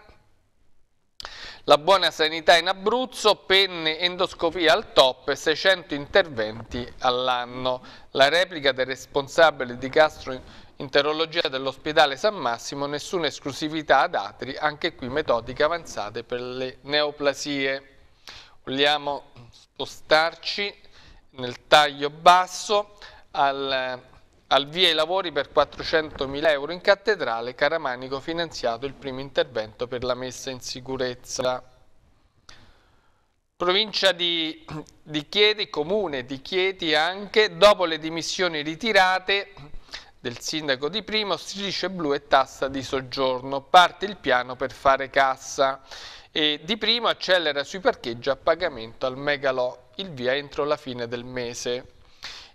la buona sanità in Abruzzo, penne endoscopia al top, 600 interventi all'anno. La replica del responsabile di gastroenterologia dell'ospedale San Massimo, nessuna esclusività ad Atri, anche qui metodiche avanzate per le neoplasie. Vogliamo spostarci nel taglio basso al al via i lavori per 400.000 euro in cattedrale, Caramanico finanziato il primo intervento per la messa in sicurezza. Provincia di, di Chieti, comune di Chieti anche, dopo le dimissioni ritirate del sindaco di Primo, strisce blu e tassa di soggiorno, parte il piano per fare cassa e di Primo accelera sui parcheggi a pagamento al Megalò, il via entro la fine del mese.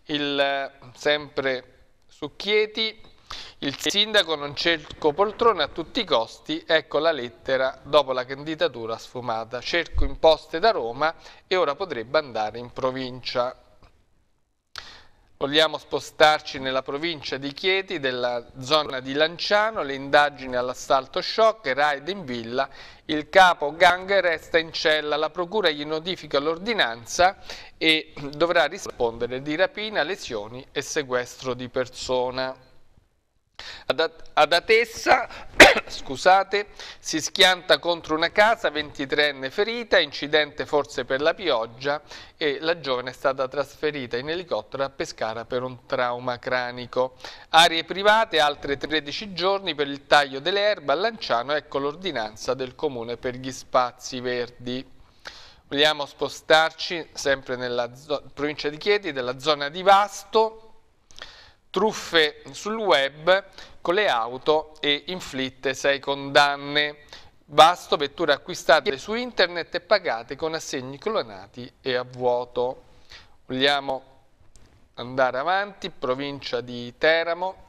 Il eh, sempre su Chieti il sindaco non cerco poltrone a tutti i costi, ecco la lettera dopo la candidatura sfumata. Cerco imposte da Roma e ora potrebbe andare in provincia. Vogliamo spostarci nella provincia di Chieti, della zona di Lanciano, le indagini all'assalto shock, raid in villa, il capo gang resta in cella, la procura gli notifica l'ordinanza e dovrà rispondere di rapina, lesioni e sequestro di persona. Ad Atessa scusate, si schianta contro una casa, 23enne ferita, incidente forse per la pioggia e la giovane è stata trasferita in elicottero a Pescara per un trauma cranico. Aree private, altre 13 giorni per il taglio delle erbe a Lanciano, ecco l'ordinanza del Comune per gli spazi verdi. Vogliamo spostarci sempre nella provincia di Chieti, della zona di Vasto, truffe sul web con le auto e inflitte sei condanne. Vasto vetture acquistate su internet e pagate con assegni clonati e a vuoto. Vogliamo andare avanti, provincia di Teramo.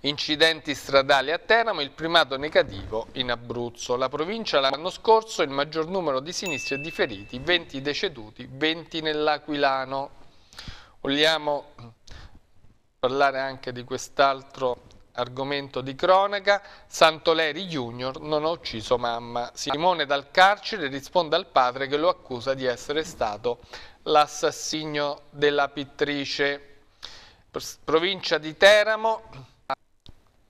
Incidenti stradali a Teramo, il primato negativo in Abruzzo. La provincia l'anno scorso il maggior numero di sinistri e di feriti, 20 deceduti, 20 nell'Aquilano. Vogliamo parlare anche di quest'altro argomento di cronaca, Santoleri Junior non ha ucciso mamma. Simone dal carcere risponde al padre che lo accusa di essere stato l'assassinio della pittrice. Provincia di Teramo,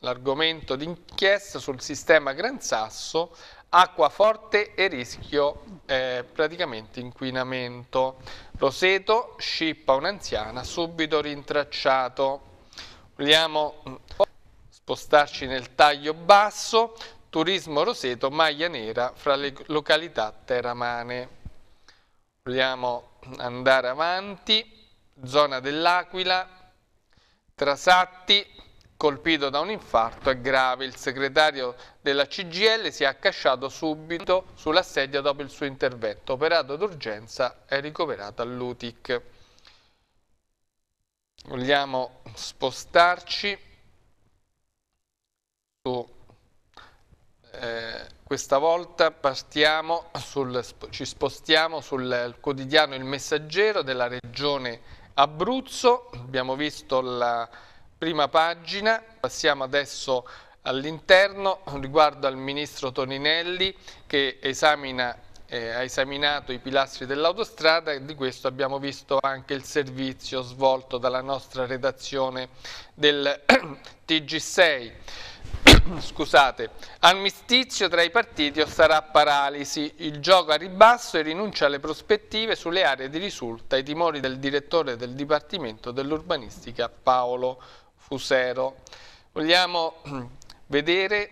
l'argomento d'inchiesta sul sistema Gran Sasso, acqua forte e rischio eh, praticamente inquinamento. Roseto scippa un'anziana, subito rintracciato. Vogliamo mm, spostarci nel taglio basso, turismo Roseto, maglia nera fra le località teramane. Vogliamo andare avanti, zona dell'Aquila, Trasatti, colpito da un infarto è grave. Il segretario della CGL si è accasciato subito sulla sedia dopo il suo intervento. Operato d'urgenza è ricoverato all'UTIC. Vogliamo spostarci su eh, questa volta sul, ci spostiamo sul quotidiano Il Messaggero della regione Abruzzo. Abbiamo visto la prima pagina, passiamo adesso all'interno, riguardo al ministro Toninelli che esamina, eh, ha esaminato i pilastri dell'autostrada e di questo abbiamo visto anche il servizio svolto dalla nostra redazione del TG6. Scusate, armistizio tra i partiti o sarà paralisi, il gioco a ribasso e rinuncia alle prospettive sulle aree di risulta, i timori del direttore del Dipartimento dell'Urbanistica Paolo Usero. Vogliamo vedere,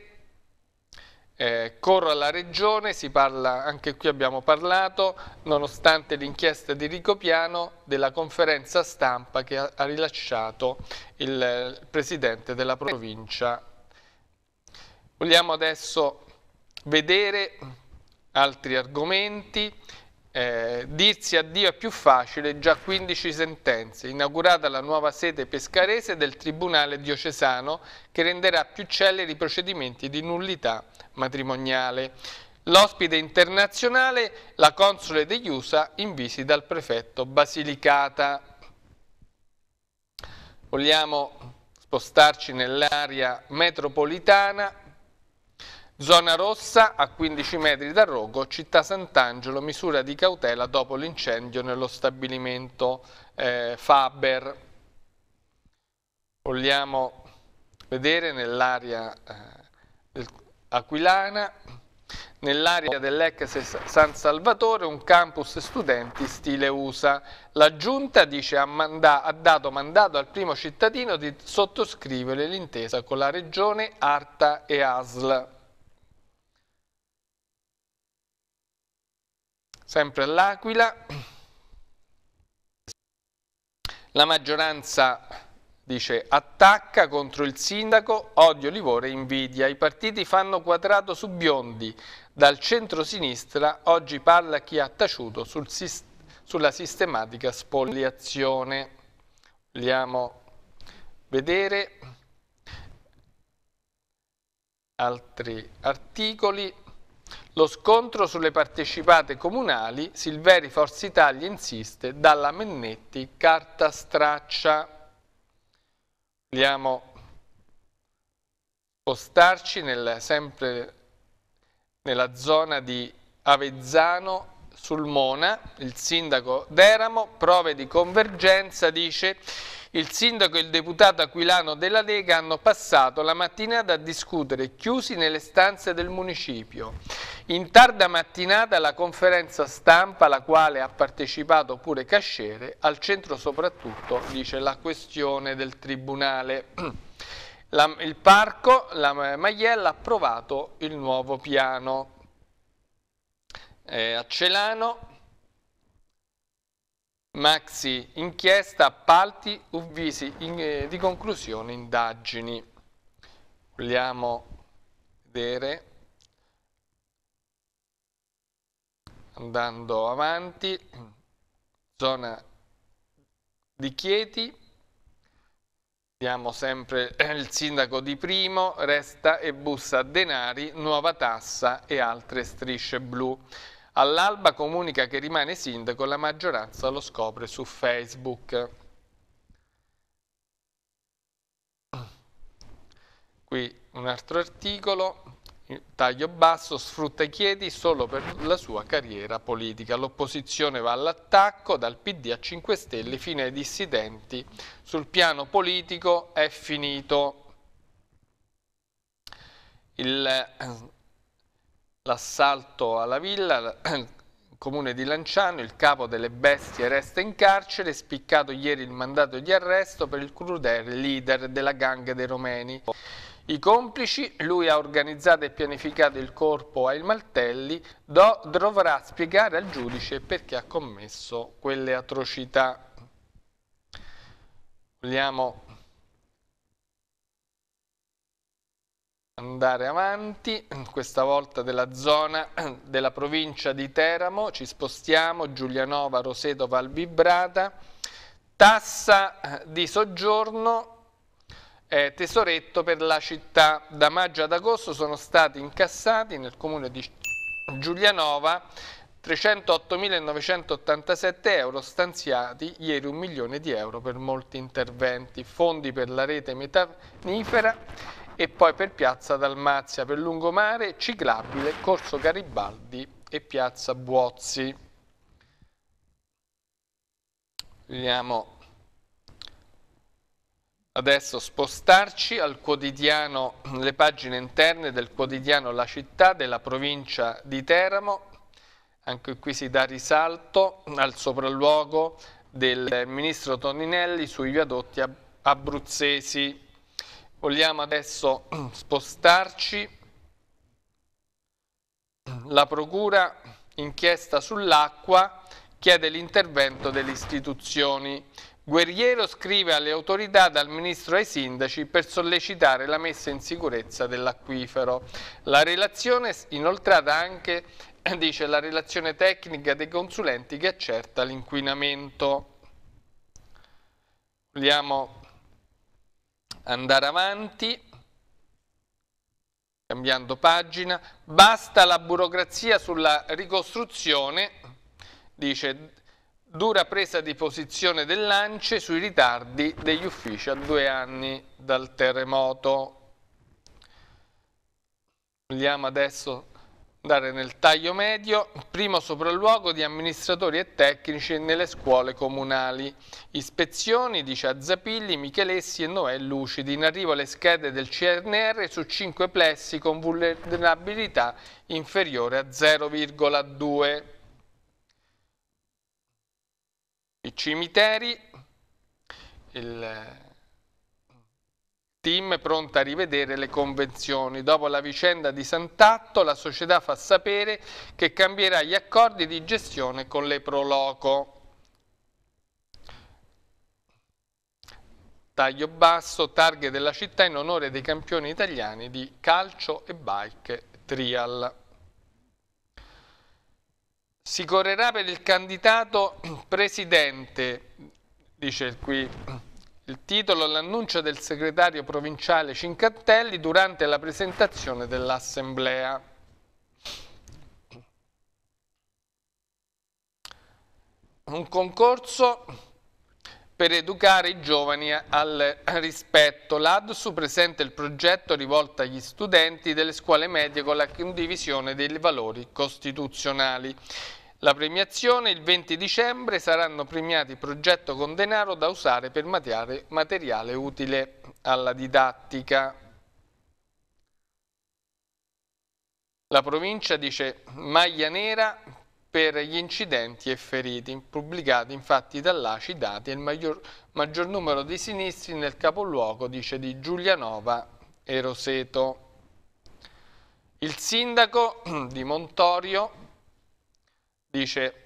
eh, corro alla regione, si parla, anche qui abbiamo parlato, nonostante l'inchiesta di Ricopiano, della conferenza stampa che ha, ha rilasciato il, il eh, presidente della provincia. Vogliamo adesso vedere altri argomenti eh, dirsi addio è più facile, già 15 sentenze, inaugurata la nuova sede pescarese del Tribunale diocesano che renderà più celeri i procedimenti di nullità matrimoniale. L'ospite internazionale, la console degli USA, in visita al prefetto Basilicata. Vogliamo spostarci nell'area metropolitana Zona rossa a 15 metri da Rogo, città Sant'Angelo, misura di cautela dopo l'incendio nello stabilimento eh, Faber. Vogliamo vedere nell'area eh, aquilana, nell'area dell'ex San Salvatore, un campus studenti stile USA. La Giunta dice ha, manda, ha dato mandato al primo cittadino di sottoscrivere l'intesa con la Regione, Arta e ASL. sempre all'Aquila. La maggioranza dice attacca contro il sindaco, odio, livore, invidia. I partiti fanno quadrato su biondi. Dal centro-sinistra oggi parla chi ha taciuto sul sist sulla sistematica spoliazione. Vogliamo vedere altri articoli. Lo scontro sulle partecipate comunali, Silveri Forza Italia insiste, dalla Mennetti carta straccia. Vogliamo spostarci nel, sempre nella zona di Avezzano sul Mona, il sindaco Deramo, prove di convergenza, dice il sindaco e il deputato aquilano della Lega hanno passato la mattinata a discutere chiusi nelle stanze del municipio. In tarda mattinata la conferenza stampa, alla quale ha partecipato pure Cascere, al centro soprattutto, dice, la questione del Tribunale. La, il parco, la Maiella ha approvato il nuovo piano. Eh, a Celano Maxi inchiesta, appalti, avvisi eh, di conclusione, indagini. Vogliamo vedere, andando avanti, zona di Chieti, Abbiamo sempre eh, il sindaco di Primo, resta e bussa denari, nuova tassa e altre strisce blu. All'alba comunica che rimane sindaco, la maggioranza lo scopre su Facebook. Qui un altro articolo, taglio basso, sfrutta i Chiedi solo per la sua carriera politica. L'opposizione va all'attacco dal PD a 5 Stelle fino ai dissidenti. Sul piano politico è finito. Il l'assalto alla villa, comune di Lanciano, il capo delle bestie resta in carcere, spiccato ieri il mandato di arresto per il crudele leader della gang dei romeni. I complici, lui ha organizzato e pianificato il corpo ai Maltelli, do, dovrà spiegare al giudice perché ha commesso quelle atrocità. Vogliamo andare avanti, questa volta della zona della provincia di Teramo, ci spostiamo, Giulianova, Roseto, Valvibrata, tassa di soggiorno, eh, tesoretto per la città, da maggio ad agosto sono stati incassati nel comune di Giulianova 308.987 euro stanziati, ieri un milione di euro per molti interventi, fondi per la rete metanifera e poi per Piazza Dalmazia, per Lungomare, Ciclabile, Corso Garibaldi e Piazza Buozzi. Vediamo adesso spostarci al quotidiano, le pagine interne del quotidiano La Città della provincia di Teramo. Anche qui si dà risalto al sopralluogo del ministro Toninelli sui viadotti abruzzesi. Vogliamo adesso spostarci. La Procura inchiesta sull'acqua chiede l'intervento delle istituzioni. Guerriero scrive alle autorità dal ministro ai sindaci per sollecitare la messa in sicurezza dell'acquifero. La relazione inoltrata anche, dice, la relazione tecnica dei consulenti che accerta l'inquinamento. Vogliamo andare avanti, cambiando pagina, basta la burocrazia sulla ricostruzione, dice dura presa di posizione dell'ANCE sui ritardi degli uffici a due anni dal terremoto. Vogliamo adesso andare nel taglio medio, primo sopralluogo di amministratori e tecnici nelle scuole comunali. Ispezioni, dice Azzapilli, Michelessi e Noè Lucidi. In arrivo le schede del CNR su 5 plessi con vulnerabilità inferiore a 0,2. I cimiteri, il team pronta a rivedere le convenzioni. Dopo la vicenda di Sant'Atto, la società fa sapere che cambierà gli accordi di gestione con le Proloco. Taglio basso, targhe della città in onore dei campioni italiani di calcio e bike trial. Si correrà per il candidato presidente, dice qui il titolo è l'annuncio del segretario provinciale Cincantelli durante la presentazione dell'assemblea. Un concorso per educare i giovani al rispetto. L'ADSU presenta il progetto rivolto agli studenti delle scuole medie con la condivisione dei valori costituzionali. La premiazione il 20 dicembre saranno premiati progetto con denaro da usare per materiale, materiale utile alla didattica. La provincia dice maglia nera per gli incidenti e feriti, pubblicati infatti dall'ACI dati e il maggior, maggior, numero di sinistri nel capoluogo, dice di Giulianova e Roseto. Il sindaco di Montorio dice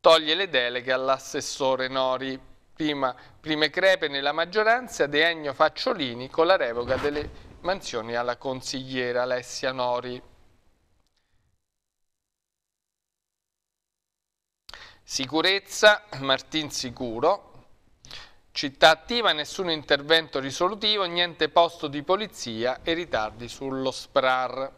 toglie le deleghe all'assessore Nori, prima, prime crepe nella maggioranza De Ennio Facciolini con la revoca delle mansioni alla consigliera Alessia Nori. Sicurezza, Martin Sicuro, città attiva, nessun intervento risolutivo, niente posto di polizia e ritardi sullo SPRAR.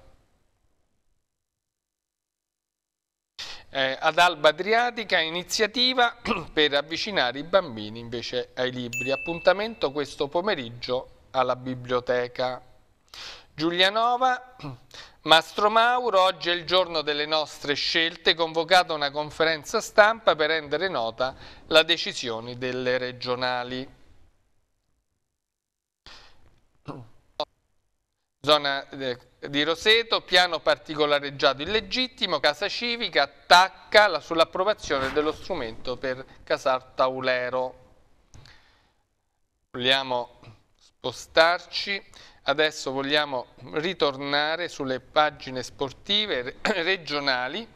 eh, ad Alba Adriatica, iniziativa per avvicinare i bambini invece ai libri. Appuntamento questo pomeriggio alla biblioteca. Giulianova, Mastro Mauro, oggi è il giorno delle nostre scelte, convocata una conferenza stampa per rendere nota la decisione delle regionali. Zona eh, di Roseto, piano particolareggiato illegittimo, Casa Civica attacca sull'approvazione dello strumento per Casar Taulero. Vogliamo spostarci, adesso vogliamo ritornare sulle pagine sportive regionali.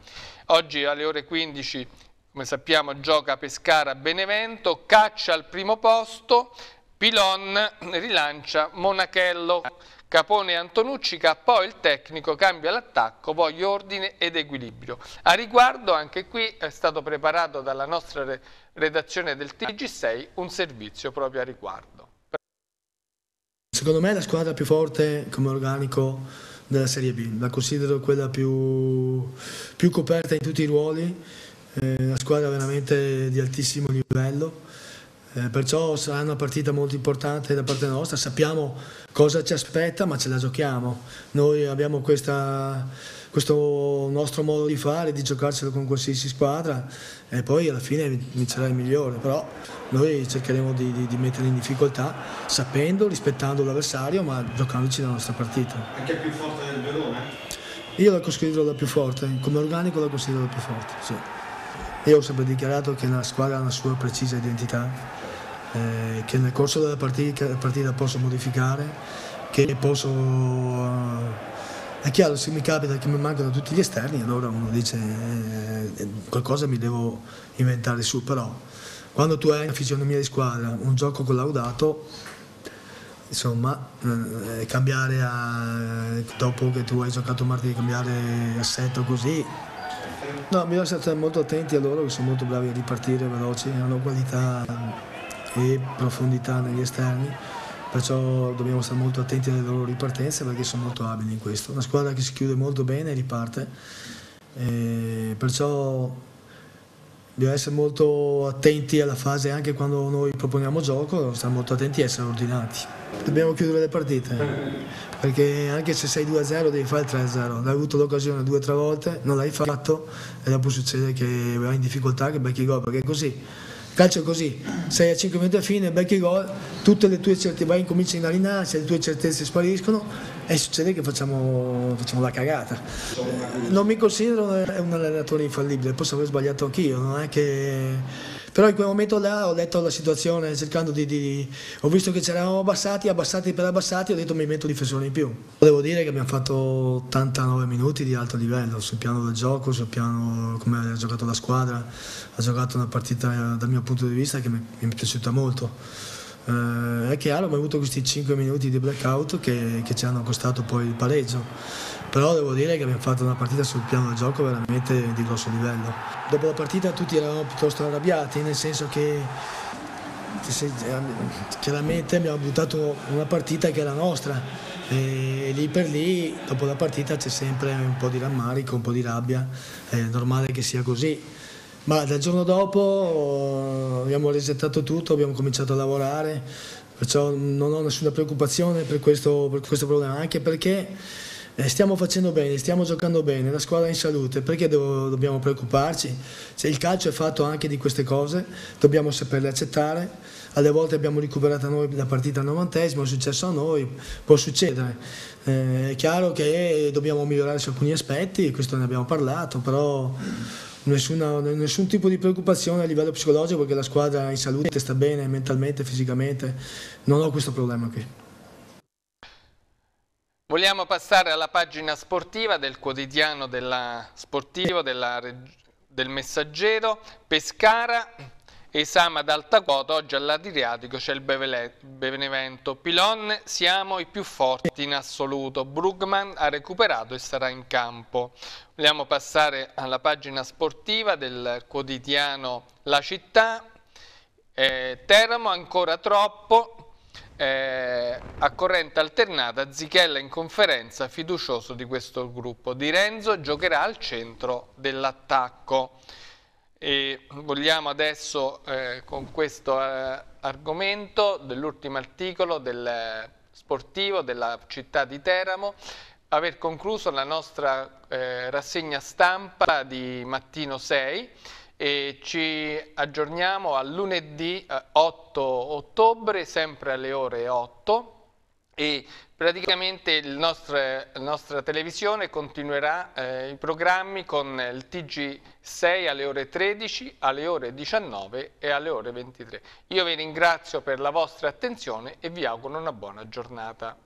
Oggi alle ore 15, come sappiamo, gioca Pescara-Benevento, caccia al primo posto, Pilon rilancia Monachello. Capone e Antonucci, K.O. il tecnico, cambia l'attacco, voglio ordine ed equilibrio. A riguardo, anche qui è stato preparato dalla nostra redazione del TG6 un servizio proprio a riguardo. Secondo me è la squadra più forte come organico della Serie B, la considero quella più, più coperta in tutti i ruoli, eh, una squadra veramente di altissimo livello eh, perciò sarà una partita molto importante da parte nostra, sappiamo cosa ci aspetta ma ce la giochiamo. Noi abbiamo questa, questo nostro modo di fare, di giocarcelo con qualsiasi squadra e poi alla fine vincerà il migliore, però noi cercheremo di, di, di mettere in difficoltà sapendo, rispettando l'avversario ma giocandoci la nostra partita. Anche più forte del Verona? Io la considero la più forte, come organico la considero la più forte, sì. Io ho sempre dichiarato che la squadra ha una sua precisa identità eh, che nel corso della partita, partita posso modificare, che posso... Eh, è chiaro, se mi capita che mi mancano tutti gli esterni, allora uno dice eh, eh qualcosa mi devo inventare su, però quando tu hai una fisionomia di squadra, un gioco collaudato, insomma, eh, eh cambiare a, dopo che tu hai giocato martedì, cambiare assetto così. No, bisogna stare molto attenti a loro che sono molto bravi a ripartire veloci, hanno qualità e profondità negli esterni, perciò dobbiamo stare molto attenti alle loro ripartenze perché sono molto abili in questo. Una squadra che si chiude molto bene e riparte, e perciò bisogna essere molto attenti alla fase anche quando noi proponiamo gioco, dobbiamo stare molto attenti a essere ordinati. Dobbiamo chiudere le partite, perché anche se sei 2-0 devi fare il 3-0, l'hai avuto l'occasione due o tre volte, non l'hai fatto e dopo succede che vai in difficoltà che becchi gol, perché è così Calcio è così, sei a 5 minuti a fine, becchi gol, tutte le tue certezze, vai incominci a inarinarsi, le tue certezze spariscono e succede che facciamo, facciamo la cagata. Non mi considero un allenatore infallibile, posso aver sbagliato anch'io, non è che però in quel momento là ho letto la situazione cercando di... di ho visto che c'eravamo abbassati, abbassati per abbassati, ho detto mi metto difensore in più. Devo dire che abbiamo fatto 89 minuti di alto livello sul piano del gioco, sul piano come ha giocato la squadra. Ha giocato una partita dal mio punto di vista che mi, mi è piaciuta molto. Eh, è chiaro, abbiamo avuto questi 5 minuti di blackout che, che ci hanno costato poi il pareggio però devo dire che abbiamo fatto una partita sul piano del gioco veramente di grosso livello. Dopo la partita tutti eravamo piuttosto arrabbiati, nel senso che chiaramente abbiamo buttato una partita che era nostra e lì per lì dopo la partita c'è sempre un po' di rammarico, un po' di rabbia, è normale che sia così. Ma dal giorno dopo eh, abbiamo resettato tutto, abbiamo cominciato a lavorare, perciò non ho nessuna preoccupazione per questo, per questo problema, anche perché eh, stiamo facendo bene, stiamo giocando bene, la squadra è in salute, perché do dobbiamo preoccuparci? Cioè, il calcio è fatto anche di queste cose, dobbiamo saperle accettare, alle volte abbiamo recuperato noi la partita al novantesimo, è successo a noi, può succedere. Eh, è chiaro che dobbiamo migliorare su alcuni aspetti, questo ne abbiamo parlato, però... Nessuna, nessun tipo di preoccupazione a livello psicologico perché la squadra è in salute, sta bene mentalmente, fisicamente, non ho questo problema qui. Vogliamo passare alla pagina sportiva del quotidiano della, sportivo della, del Messaggero, Pescara, esame ad alta quota, oggi all'Adriatico c'è il Benevento, Pilon siamo i più forti in assoluto, Brugman ha recuperato e sarà in campo. Vogliamo passare alla pagina sportiva del quotidiano La Città, eh, Teramo ancora troppo, eh, a corrente alternata, Zichella in conferenza, fiducioso di questo gruppo. Di Renzo giocherà al centro dell'attacco. E vogliamo adesso eh, con questo eh, argomento dell'ultimo articolo del eh, sportivo della città di Teramo aver concluso la nostra eh, rassegna stampa di mattino 6 e ci aggiorniamo a lunedì 8 eh, ottobre, sempre alle ore 8 e praticamente nostro, la nostra televisione continuerà eh, i programmi con il TG6 alle ore 13, alle ore 19 e alle ore 23. Io vi ringrazio per la vostra attenzione e vi auguro una buona giornata.